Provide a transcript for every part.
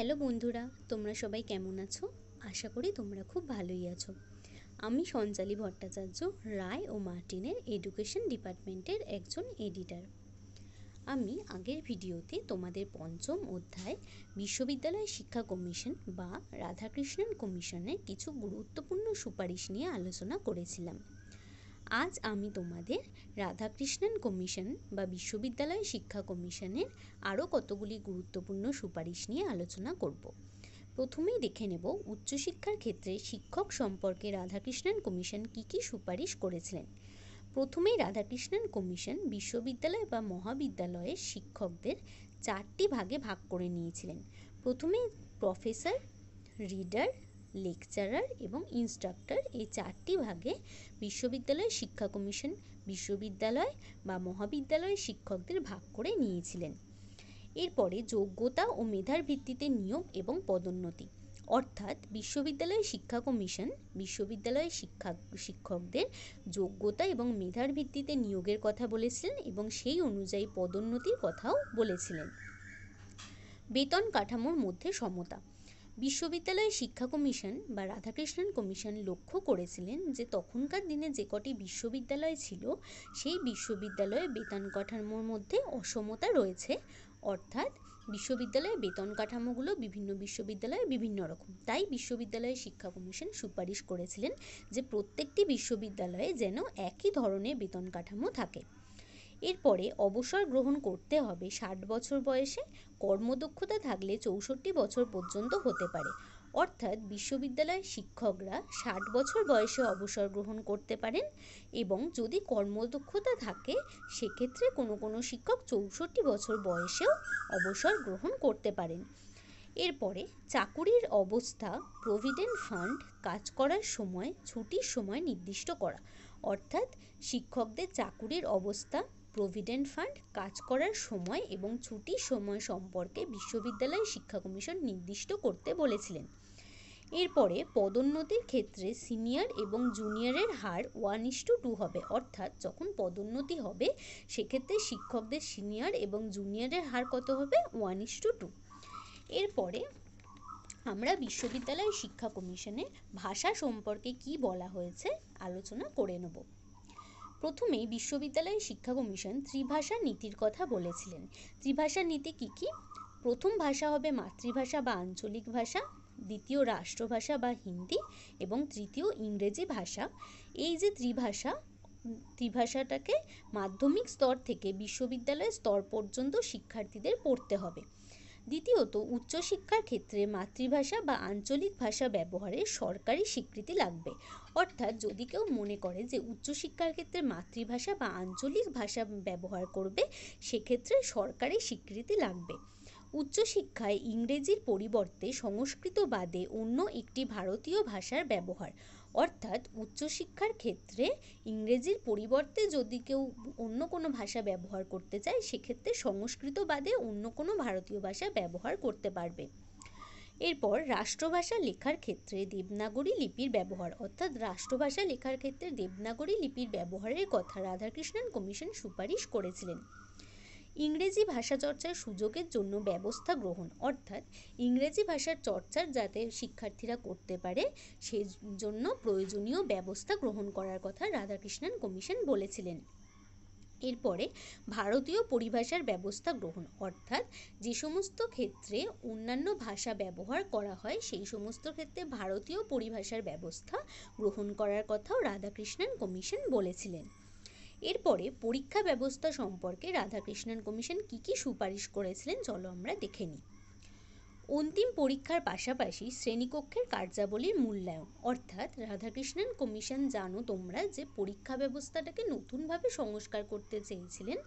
hello বন্ধুরা তোমরা সবাই কেমন আছো আশা করি তোমরা খুব ভালোই আছো আমি সঞ্চালী ভট্টাচার্য রায় ও মার্টিনের এডুকেশন ডিপার্টমেন্টের একজন এডিটার আমি আগের ভিডিওতে তোমাদের পঞ্চম অধ্যায় বিশ্ববিদ্যালয় শিক্ষা কমিশন বা রাধাকৃষ্ণন কমিশনের কিছু গুরুত্বপূর্ণ সুপারিশ নিয়ে আলোচনা করেছিলাম আজ আমি তোমাদের রাধাকৃষ্ণন কমিশন বা বিশ্ববিদ্যালয় শিক্ষা কমিশনের আরও কতগুলি গুরুত্বপূর্ণ সুপারিশ নিয়ে আলোচনা করব প্রথমেই দেখে নেব উচ্চশিক্ষার ক্ষেত্রে শিক্ষক সম্পর্কে রাধাকৃষ্ণন কমিশন কী কী সুপারিশ করেছিলেন প্রথমেই রাধাকৃষ্ণন কমিশন বিশ্ববিদ্যালয় বা মহাবিদ্যালয়ের শিক্ষকদের চারটি ভাগে ভাগ করে নিয়েছিলেন প্রথমে প্রফেসর রিডার লেকচারার এবং ইনস্ট্রাক্টর এই চারটি ভাগে বিশ্ববিদ্যালয় শিক্ষা কমিশন বিশ্ববিদ্যালয় বা মহাবিদ্যালয়ের শিক্ষকদের ভাগ করে নিয়েছিলেন এরপরে যোগ্যতা ও মেধার ভিত্তিতে নিয়োগ এবং পদোন্নতি অর্থাৎ বিশ্ববিদ্যালয় শিক্ষা কমিশন বিশ্ববিদ্যালয়ের শিক্ষা শিক্ষকদের যোগ্যতা এবং মেধার ভিত্তিতে নিয়োগের কথা বলেছিলেন এবং সেই অনুযায়ী পদোন্নতির কথাও বলেছিলেন বেতন কাঠামোর মধ্যে সমতা বিশ্ববিদ্যালয় শিক্ষা কমিশন বা রাধাকৃষ্ণন কমিশন লক্ষ্য করেছিলেন যে তখনকার দিনে যে কটি বিশ্ববিদ্যালয় ছিল সেই বিশ্ববিদ্যালয়ে বেতন কাঠামোর মধ্যে অসমতা রয়েছে অর্থাৎ বিশ্ববিদ্যালয়ে বেতন কাঠামোগুলো বিভিন্ন বিশ্ববিদ্যালয়ে বিভিন্ন রকম তাই বিশ্ববিদ্যালয় শিক্ষা কমিশন সুপারিশ করেছিলেন যে প্রত্যেকটি বিশ্ববিদ্যালয়ে যেন একই ধরনের বেতন কাঠামো থাকে এরপরে অবসর গ্রহণ করতে হবে ষাট বছর বয়সে কর্মদক্ষতা থাকলে চৌষট্টি বছর পর্যন্ত হতে পারে অর্থাৎ বিশ্ববিদ্যালয়ের শিক্ষকরা ষাট বছর বয়সে অবসর গ্রহণ করতে পারেন এবং যদি কর্মদক্ষতা থাকে সেক্ষেত্রে কোনো কোনো শিক্ষক চৌষট্টি বছর বয়সেও অবসর গ্রহণ করতে পারেন এরপরে চাকুরির অবস্থা প্রভিডেন্ট ফান্ড কাজ করার সময় ছুটির সময় নির্দিষ্ট করা অর্থাৎ শিক্ষকদের চাকুরির অবস্থা প্রভিডেন্ট ফান্ড কাজ করার সময় এবং ছুটির সময় সম্পর্কে বিশ্ববিদ্যালয় শিক্ষা কমিশন নির্দিষ্ট করতে বলেছিলেন এরপরে পদোন্নতির ক্ষেত্রে সিনিয়র এবং জুনিয়রের হার one is to two two অর্থাৎ যখন পদোন্নতি হবে সেক্ষেত্রে শিক্ষকদের সিনিয়র এবং জুনিয়রের হার কত হবে ওয়ান ইস টু টু এরপরে আমরা বিশ্ববিদ্যালয় শিক্ষা কমিশনে ভাষা সম্পর্কে কি বলা হয়েছে আলোচনা করে নেব প্রথমেই বিশ্ববিদ্যালয় শিক্ষা কমিশন ত্রিভাষা নীতির কথা বলেছিলেন ত্রিভাষার নীতি কী কী প্রথম ভাষা হবে মাতৃভাষা বা আঞ্চলিক ভাষা দ্বিতীয় রাষ্ট্রভাষা বা হিন্দি এবং তৃতীয় ইংরেজি ভাষা এই যে ত্রিভাষা ত্রিভাষাটাকে মাধ্যমিক স্তর থেকে বিশ্ববিদ্যালয় স্তর পর্যন্ত শিক্ষার্থীদের পড়তে হবে দ্বিতীয়ত উচ্চশিক্ষার ক্ষেত্রে মাতৃভাষা বা আঞ্চলিক ভাষা ব্যবহারে সরকারি স্বীকৃতি লাগবে অর্থাৎ যদি কেউ মনে করে যে উচ্চশিক্ষার ক্ষেত্রে মাতৃভাষা বা আঞ্চলিক ভাষা ব্যবহার করবে সেক্ষেত্রে সরকারি স্বীকৃতি লাগবে উচ্চশিক্ষায় ইংরেজির পরিবর্তে সংস্কৃত বাদে অন্য একটি ভারতীয় ভাষার ব্যবহার অর্থাৎ উচ্চশিক্ষার ক্ষেত্রে ইংরেজির পরিবর্তে যদি কেউ অন্য কোনো ভাষা ব্যবহার করতে চায় সেক্ষেত্রে সংস্কৃত বাদে অন্য কোনো ভারতীয় ভাষা ব্যবহার করতে পারবে এরপর রাষ্ট্রভাষা লেখার ক্ষেত্রে দেবনাগরী লিপির ব্যবহার অর্থাৎ রাষ্ট্রভাষা লেখার ক্ষেত্রে দেবনাগরী লিপির ব্যবহারের কথা রাধাকৃষ্ণন কমিশন সুপারিশ করেছিলেন ইংরেজি ভাষা চর্চার সুযোগের জন্য ব্যবস্থা গ্রহণ অর্থাৎ ইংরেজি ভাষার চর্চার যাতে শিক্ষার্থীরা করতে পারে সেই জন্য প্রয়োজনীয় ব্যবস্থা গ্রহণ করার কথা রাধাকৃষ্ণন কমিশন বলেছিলেন এরপরে ভারতীয় পরিভাষার ব্যবস্থা গ্রহণ অর্থাৎ যে সমস্ত ক্ষেত্রে অন্যান্য ভাষা ব্যবহার করা হয় সেই সমস্ত ক্ষেত্রে ভারতীয় পরিভাষার ব্যবস্থা গ্রহণ করার কথাও রাধাকৃষ্ণন কমিশন বলেছিলেন এরপরে পরীক্ষা ব্যবস্থা সম্পর্কে রাধাকৃষ্ণন কমিশন কী কী সুপারিশ করেছিলেন চলো আমরা দেখে নিই অন্তিম পরীক্ষার পাশাপাশি শ্রেণীকক্ষের কার্যাবলীর মূল্যায়ন অর্থাৎ রাধাকৃষ্ণন কমিশন জানো তোমরা যে পরীক্ষা ব্যবস্থাটাকে নতুনভাবে সংস্কার করতে চেয়েছিলেন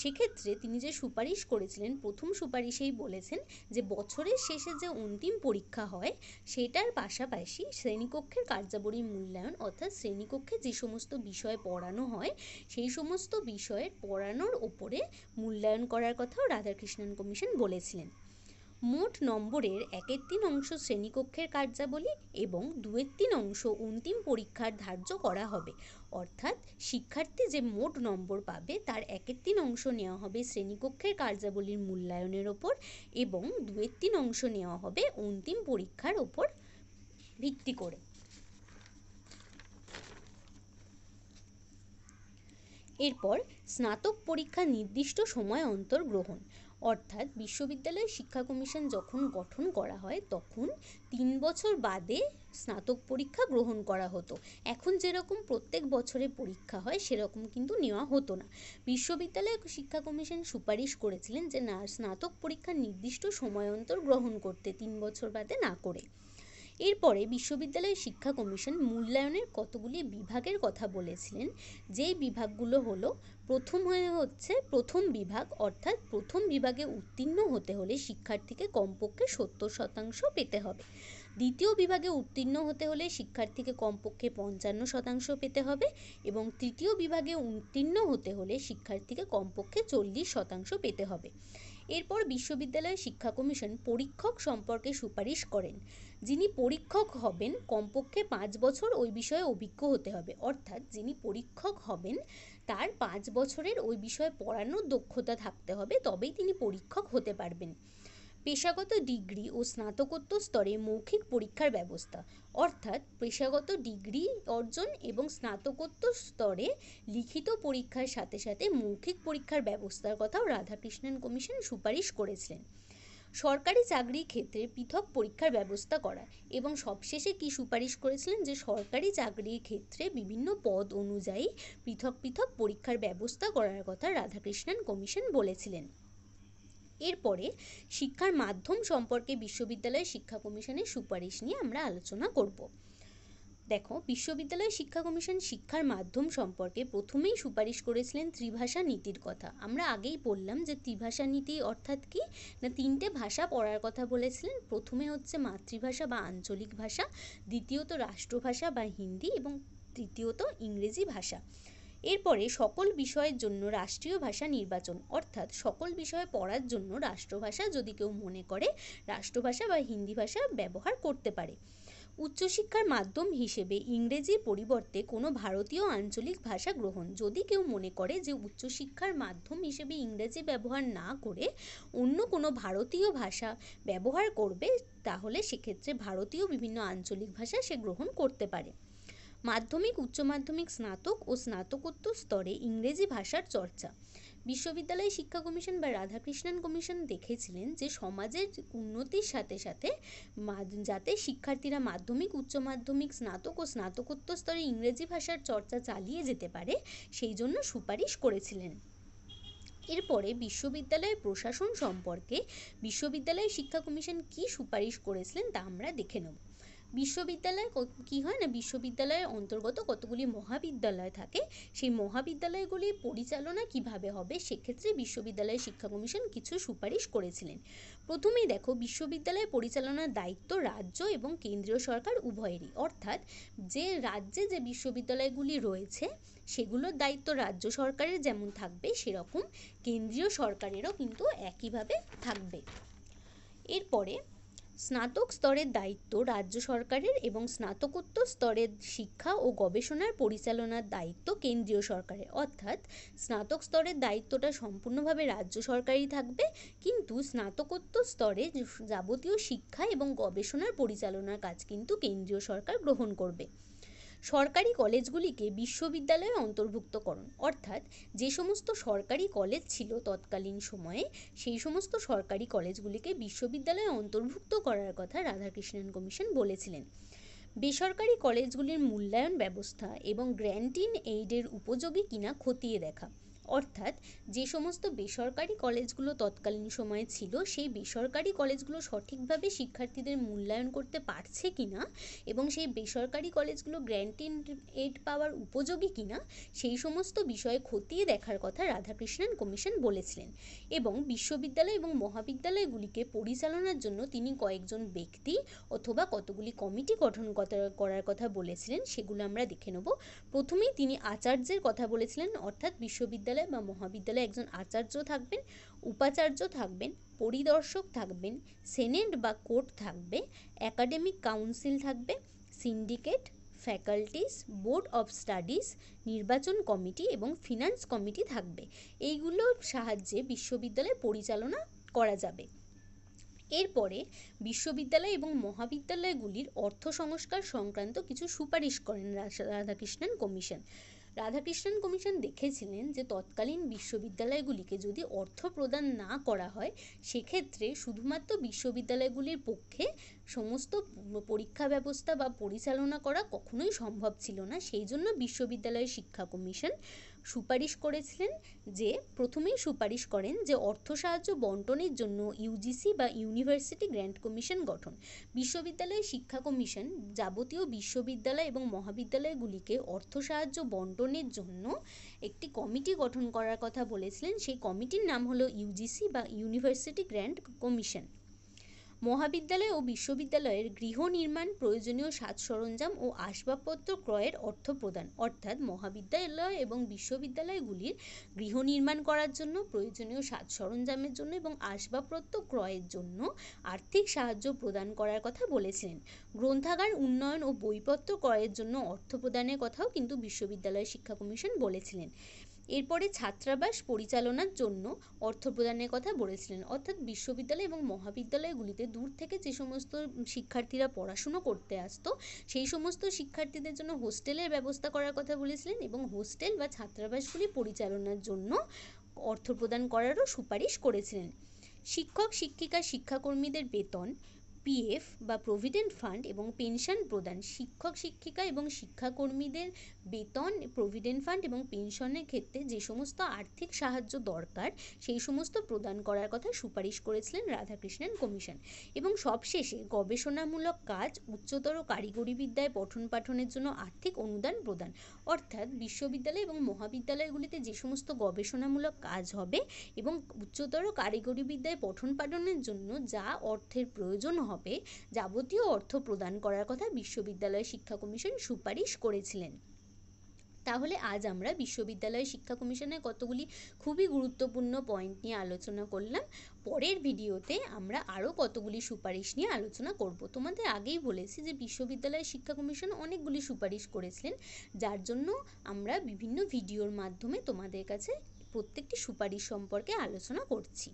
সেক্ষেত্রে তিনি যে সুপারিশ করেছিলেন প্রথম সুপারিশেই বলেছেন যে বছরের শেষে যে অন্তিম পরীক্ষা হয় সেটার পাশাপাশি শ্রেণীকক্ষের কার্যাবলীর মূল্যায়ন অর্থাৎ শ্রেণীকক্ষে যে সমস্ত বিষয় পড়ানো হয় সেই সমস্ত বিষয়ের পড়ানোর ওপরে মূল্যায়ন করার কথাও রাধাকৃষ্ণন কমিশন বলেছিলেন মোট নম্বরের একের তিন অংশ শ্রেণীকক্ষের কার্যাবলী এবং দুয়ের তিন অংশ অন্তিম পরীক্ষার ধার্য করা হবে অর্থাৎ শিক্ষার্থী যে মোট নম্বর পাবে তার একের তিন অংশ নেওয়া হবে শ্রেণীকক্ষের কার্যাবলীর মূল্যায়নের ওপর এবং দুয়ের তিন অংশ নেওয়া হবে অন্তিম পরীক্ষার ওপর ভিত্তি করে এরপর স্নাতক পরীক্ষা নির্দিষ্ট সময় অন্তর গ্রহণ অর্থাৎ বিশ্ববিদ্যালয় শিক্ষা কমিশন যখন গঠন করা হয় তখন তিন বছর বাদে স্নাতক পরীক্ষা গ্রহণ করা হতো এখন যেরকম প্রত্যেক বছরে পরীক্ষা হয় সেরকম কিন্তু নেওয়া হতো না বিশ্ববিদ্যালয় শিক্ষা কমিশন সুপারিশ করেছিলেন যে না স্নাতক পরীক্ষা নির্দিষ্ট সময় অন্তর গ্রহণ করতে তিন বছর বাদে না করে এরপরে বিশ্ববিদ্যালয় শিক্ষা কমিশন মূল্যায়নের কতগুলি বিভাগের কথা বলেছিলেন যেই বিভাগগুলো হলো প্রথম হয়ে হচ্ছে প্রথম বিভাগ অর্থাৎ প্রথম বিভাগে উত্তীর্ণ হতে হলে শিক্ষার্থীকে কমপক্ষে সত্তর শতাংশ পেতে হবে দ্বিতীয় বিভাগে উত্তীর্ণ হতে হলে শিক্ষার্থীকে কমপক্ষে পঞ্চান্ন শতাংশ পেতে হবে এবং তৃতীয় বিভাগে উত্তীর্ণ হতে হলে শিক্ষার্থীকে কমপক্ষে চল্লিশ শতাংশ পেতে হবে এরপর বিশ্ববিদ্যালয় শিক্ষা কমিশন পরীক্ষক সম্পর্কে সুপারিশ করেন যিনি পরীক্ষক হবেন কমপক্ষে পাঁচ বছর ওই বিষয়ে অভিজ্ঞ হতে হবে অর্থাৎ যিনি পরীক্ষক হবেন তার পাঁচ বছরের ওই বিষয়ে পড়ানোর দক্ষতা থাকতে হবে তবেই তিনি পরীক্ষক হতে পারবেন পেশাগত ডিগ্রি ও স্নাতকোত্তর স্তরে মৌখিক পরীক্ষার ব্যবস্থা অর্থাৎ পেশাগত ডিগ্রি অর্জন এবং স্নাতকোত্তর স্তরে লিখিত পরীক্ষার সাথে সাথে মৌখিক পরীক্ষার ব্যবস্থার কথাও রাধাকৃষ্ণন কমিশন সুপারিশ করেছিলেন সরকারি চাকরির ক্ষেত্রে পৃথক পরীক্ষার ব্যবস্থা করা এবং সবশেষে কি সুপারিশ করেছিলেন যে সরকারি চাকরির ক্ষেত্রে বিভিন্ন পদ অনুযায়ী পৃথক পৃথক পরীক্ষার ব্যবস্থা করার কথা রাধাকৃষ্ণন কমিশন বলেছিলেন এরপরে শিক্ষার মাধ্যম সম্পর্কে বিশ্ববিদ্যালয় শিক্ষা কমিশনের সুপারিশ নিয়ে আমরা আলোচনা করব দেখো বিশ্ববিদ্যালয় শিক্ষা কমিশন শিক্ষার মাধ্যম সম্পর্কে প্রথমেই সুপারিশ করেছিলেন ত্রিভাষা নীতির কথা আমরা আগেই বললাম যে ত্রিভাষা নীতি অর্থাৎ কি না তিনটে ভাষা পড়ার কথা বলেছিলেন প্রথমে হচ্ছে মাতৃভাষা বা আঞ্চলিক ভাষা দ্বিতীয়ত রাষ্ট্রভাষা বা হিন্দি এবং তৃতীয়ত ইংরেজি ভাষা এরপরে সকল বিষয়ের জন্য রাষ্ট্রীয় ভাষা নির্বাচন অর্থাৎ সকল বিষয়ে পড়ার জন্য রাষ্ট্রভাষা যদি কেউ মনে করে রাষ্ট্রভাষা বা হিন্দি ভাষা ব্যবহার করতে পারে উচ্চশিক্ষার মাধ্যম হিসেবে ইংরেজির পরিবর্তে কোনো ভারতীয় আঞ্চলিক ভাষা গ্রহণ যদি কেউ মনে করে যে উচ্চশিক্ষার মাধ্যম হিসেবে ইংরেজি ব্যবহার না করে অন্য কোনো ভারতীয় ভাষা ব্যবহার করবে তাহলে সেক্ষেত্রে ভারতীয় বিভিন্ন আঞ্চলিক ভাষা সে গ্রহণ করতে পারে মাধ্যমিক উচ্চ মাধ্যমিক স্নাতক ও স্নাতকোত্তর স্তরে ইংরেজি ভাষার চর্চা বিশ্ববিদ্যালয় শিক্ষা কমিশন বা রাধাকৃষ্ণন কমিশন দেখেছিলেন যে সমাজের উন্নতির সাথে সাথে যাতে শিক্ষার্থীরা মাধ্যমিক উচ্চ মাধ্যমিক স্নাতক ও স্নাতকোত্তর স্তরে ইংরেজি ভাষার চর্চা চালিয়ে যেতে পারে সেই জন্য সুপারিশ করেছিলেন এরপরে বিশ্ববিদ্যালয় প্রশাসন সম্পর্কে বিশ্ববিদ্যালয় শিক্ষা কমিশন কি সুপারিশ করেছিলেন তা আমরা দেখে নেব বিশ্ববিদ্যালয়ে কী হয় না বিশ্ববিদ্যালয়ের অন্তর্গত কতগুলি মহাবিদ্যালয় থাকে সেই মহাবিদ্যালয়গুলি পরিচালনা কীভাবে হবে সেক্ষেত্রে বিশ্ববিদ্যালয় শিক্ষা কমিশন কিছু সুপারিশ করেছিলেন প্রথমেই দেখো বিশ্ববিদ্যালয় পরিচালনার দায়িত্ব রাজ্য এবং কেন্দ্রীয় সরকার উভয়েরই অর্থাৎ যে রাজ্যে যে বিশ্ববিদ্যালয়গুলি রয়েছে সেগুলোর দায়িত্ব রাজ্য সরকারের যেমন থাকবে সেরকম কেন্দ্রীয় সরকারেরও কিন্তু একইভাবে থাকবে এরপরে স্নাতক স্তরের দায়িত্ব রাজ্য সরকারের এবং স্নাতকোত্তর স্তরের শিক্ষা ও গবেষণার পরিচালনার দায়িত্ব কেন্দ্রীয় সরকারের অর্থাৎ স্নাতক স্তরের দায়িত্বটা সম্পূর্ণভাবে রাজ্য সরকারই থাকবে কিন্তু স্নাতকোত্তর স্তরে যাবতীয় শিক্ষা এবং গবেষণার পরিচালনার কাজ কিন্তু কেন্দ্রীয় সরকার গ্রহণ করবে সরকারি কলেজগুলিকে বিশ্ববিদ্যালয়ে অন্তর্ভুক্তকরণ অর্থাৎ যে সমস্ত সরকারি কলেজ ছিল তৎকালীন সময়ে সেই সমস্ত সরকারি কলেজগুলিকে বিশ্ববিদ্যালয়ে অন্তর্ভুক্ত করার কথা রাধাকৃষ্ণন কমিশন বলেছিলেন বেসরকারি কলেজগুলির মূল্যায়ন ব্যবস্থা এবং গ্র্যান্টিন এইডের উপযোগী কিনা খতিয়ে দেখা অর্থাৎ যে সমস্ত বেসরকারি কলেজগুলো তৎকালীন সময়ে ছিল সেই বেসরকারি কলেজগুলো সঠিকভাবে শিক্ষার্থীদের মূল্যায়ন করতে পারছে কি না এবং সেই বেসরকারি কলেজগুলো গ্র্যান্ট এড পাওয়ার উপযোগী কি না সেই সমস্ত বিষয়ে খতিয়ে দেখার কথা রাধাকৃষ্ণন কমিশন বলেছিলেন এবং বিশ্ববিদ্যালয় এবং মহাবিদ্যালয়গুলিকে পরিচালনার জন্য তিনি কয়েকজন ব্যক্তি অথবা কতগুলি কমিটি গঠন করার কথা বলেছিলেন সেগুলো আমরা দেখে নেব প্রথমেই তিনি আচার্যের কথা বলেছিলেন অর্থাৎ বিশ্ববিদ্যালয় বিশ্ববিদ্যালয় বা মহাবিদ্যালয়ে একজন আচার্য থাকবেন উপাচার্য থাকবেন পরিদর্শক থাকবেন সেনেট বা কোর্ট থাকবে একাডেমিক কাউন্সিল থাকবে syndicate faculties board of studies নির্বাচন কমিটি এবং ফিনান্স কমিটি থাকবে এইগুলোর সাহায্যে বিশ্ববিদ্যালয় পরিচালনা করা যাবে এরপরে বিশ্ববিদ্যালয় এবং মহাবিদ্যালয়গুলির অর্থ সংস্কার সংক্রান্ত কিছু সুপারিশ করেন রাধাকৃষ্ণন কমিশন রাধাকৃষ্ণন কমিশন দেখেছিলেন যে তৎকালীন বিশ্ববিদ্যালয়গুলিকে যদি অর্থ প্রদান না করা হয় সেক্ষেত্রে শুধুমাত্র বিশ্ববিদ্যালয়গুলির পক্ষে সমস্ত পরীক্ষা ব্যবস্থা বা পরিচালনা করা কখনোই সম্ভব ছিল না সেই জন্য বিশ্ববিদ্যালয় শিক্ষা কমিশন সুপারিশ করেছিলেন যে প্রথমেই সুপারিশ করেন যে অর্থ সাহায্য বন্টনের জন্য ইউজিসি বা ইউনিভার্সিটি গ্র্যান্ট কমিশন গঠন বিশ্ববিদ্যালয় শিক্ষা কমিশন যাবতীয় বিশ্ববিদ্যালয় এবং মহাবিদ্যালয়গুলিকে অর্থ সাহায্য বন্টনের জন্য একটি কমিটি গঠন করার কথা বলেছিলেন সেই কমিটির নাম হল ইউজিসি বা ইউনিভার্সিটি গ্র্যান্ট কমিশন মহাবিদ্যালয় ও বিশ্ববিদ্যালয়ের গৃহ নির্মাণ প্রয়োজনীয় সাজ সরঞ্জাম ও আসবাবপত্র ক্রয়ের অর্থ প্রদান অর্থাৎ মহাবিদ্যালয় এবং বিশ্ববিদ্যালয়গুলির গৃহ নির্মাণ করার জন্য প্রয়োজনীয় সাজ সরঞ্জামের জন্য এবং আসবাবপত্র ক্রয়ের জন্য আর্থিক সাহায্য প্রদান করার কথা বলেছিলেন গ্রন্থাগার উন্নয়ন ও বইপত্র ক্রয়ের জন্য অর্থ প্রদানের কথাও কিন্তু বিশ্ববিদ্যালয় শিক্ষা কমিশন বলেছিলেন এরপরে ছাত্রাবাস পরিচালনার জন্য অর্থ প্রদানের কথা বলেছিলেন অর্থাৎ বিশ্ববিদ্যালয় এবং মহাবিদ্যালয়গুলিতে দূর থেকে যে সমস্ত শিক্ষার্থীরা পড়াশুনো করতে আসতো সেই সমস্ত শিক্ষার্থীদের জন্য হোস্টেলের ব্যবস্থা করার কথা বলেছিলেন এবং হোস্টেল বা ছাত্রাবাসগুলি পরিচালনার জন্য অর্থ প্রদান করারও সুপারিশ করেছিলেন শিক্ষক শিক্ষিকা শিক্ষাকর্মীদের বেতন পিএফ বা প্রভিডেন্ট ফান্ড এবং পেনশন প্রদান শিক্ষক শিক্ষিকা এবং শিক্ষাকর্মীদের বেতন প্রভিডেন্ট ফান্ড এবং পেনশনের ক্ষেত্রে যে সমস্ত আর্থিক সাহায্য দরকার সেই সমস্ত প্রদান করার কথা সুপারিশ করেছিলেন রাধাকৃষ্ণন কমিশন এবং সবশেষে গবেষণামূলক কাজ উচ্চতর কারিগরি বিদ্যায় পঠন পাঠনের জন্য আর্থিক অনুদান প্রদান অর্থাৎ বিশ্ববিদ্যালয় এবং মহাবিদ্যালয়গুলিতে যে সমস্ত গবেষণামূলক কাজ হবে এবং উচ্চতর কারিগরি বিদ্যায় পঠন পাঠনের জন্য যা অর্থের প্রয়োজন হবে যাবতীয় অর্থ প্রদান করার কথা বিশ্ববিদ্যালয় শিক্ষা কমিশন সুপারিশ করেছিলেন তাহলে আজ আমরা বিশ্ববিদ্যালয় শিক্ষা কমিশনের কতগুলি খুবই গুরুত্বপূর্ণ পয়েন্ট নিয়ে আলোচনা করলাম পরের ভিডিওতে আমরা আরও কতগুলি সুপারিশ নিয়ে আলোচনা করব তোমাদের আগেই বলেছি যে বিশ্ববিদ্যালয় শিক্ষা কমিশন অনেকগুলি সুপারিশ করেছিলেন যার জন্য আমরা বিভিন্ন ভিডিওর মাধ্যমে তোমাদের কাছে প্রত্যেকটি সুপারিশ সম্পর্কে আলোচনা করছি